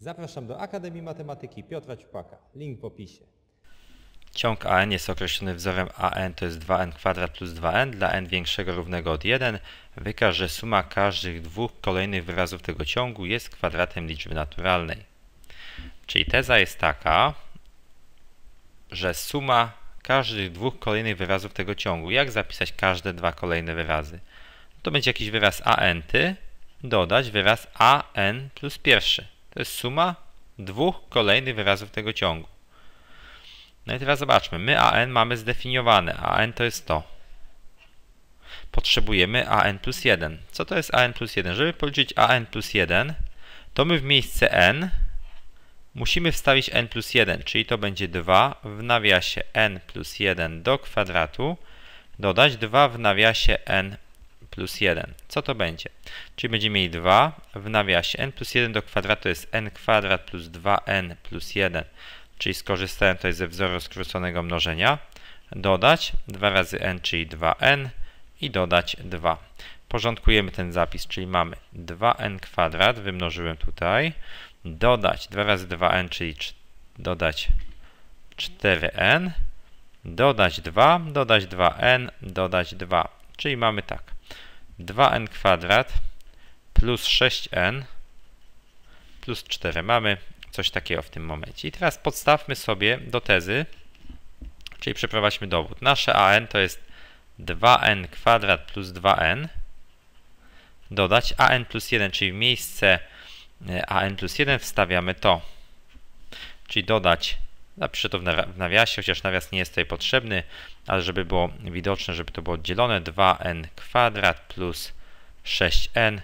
Zapraszam do Akademii Matematyki Piotra Ciupaka. Link w opisie. Ciąg AN jest określony wzorem AN to jest 2n kwadrat plus 2n dla n większego równego od 1. Wykaż, że suma każdych dwóch kolejnych wyrazów tego ciągu jest kwadratem liczby naturalnej. Czyli teza jest taka, że suma każdych dwóch kolejnych wyrazów tego ciągu, jak zapisać każde dwa kolejne wyrazy? To będzie jakiś wyraz AN-ty dodać wyraz AN plus pierwszy. To jest suma dwóch kolejnych wyrazów tego ciągu. No i teraz zobaczmy. My AN mamy zdefiniowane. AN to jest to. Potrzebujemy AN plus 1. Co to jest AN plus 1? Żeby policzyć AN plus 1, to my w miejsce N musimy wstawić N plus 1, czyli to będzie 2 w nawiasie N plus 1 do kwadratu dodać 2 w nawiasie N plus 1. Co to będzie? Czyli będziemy mieli 2 w nawiasie n plus 1 do kwadratu to jest n kwadrat plus 2n plus 1, czyli skorzystałem tutaj ze wzoru skróconego mnożenia, dodać 2 razy n, czyli 2n i dodać 2. Porządkujemy ten zapis, czyli mamy 2n kwadrat, wymnożyłem tutaj, dodać 2 razy 2n, czyli dodać 4n, dodać 2, dodać 2n, dodać 2. Czyli mamy tak. 2n kwadrat plus 6n plus 4. Mamy coś takiego w tym momencie. I teraz podstawmy sobie do tezy, czyli przeprowadźmy dowód. Nasze an to jest 2n kwadrat plus 2n dodać an plus 1, czyli w miejsce e, an plus 1 wstawiamy to, czyli dodać Napiszę to w nawiasie, chociaż nawias nie jest tutaj potrzebny, ale żeby było widoczne, żeby to było oddzielone, 2n kwadrat plus 6n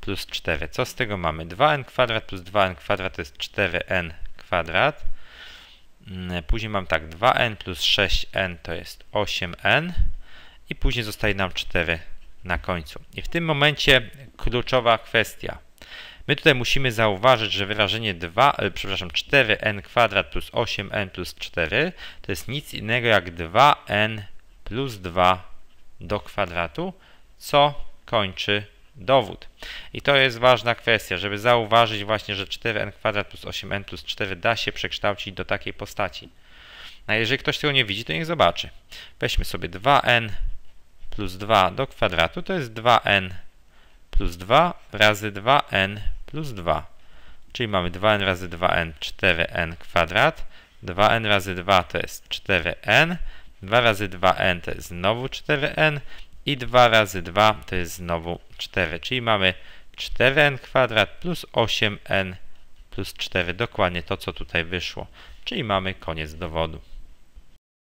plus 4. Co z tego mamy? 2n kwadrat plus 2n kwadrat to jest 4n kwadrat. Mm, później mam tak, 2n plus 6n to jest 8n i później zostaje nam 4 na końcu. I w tym momencie kluczowa kwestia. My tutaj musimy zauważyć, że wyrażenie 2, e, przepraszam, 4n kwadrat plus 8n plus 4 to jest nic innego jak 2n plus 2 do kwadratu, co kończy dowód. I to jest ważna kwestia, żeby zauważyć właśnie, że 4n kwadrat plus 8n plus 4 da się przekształcić do takiej postaci. A jeżeli ktoś tego nie widzi, to niech zobaczy. Weźmy sobie 2n plus 2 do kwadratu, to jest 2n plus 2 razy 2n plus 2. Czyli mamy 2n razy 2n, 4n kwadrat. 2n razy 2 to jest 4n. 2 razy 2n to jest znowu 4n. I 2 razy 2 to jest znowu 4. Czyli mamy 4n kwadrat plus 8n plus 4. Dokładnie to, co tutaj wyszło. Czyli mamy koniec dowodu.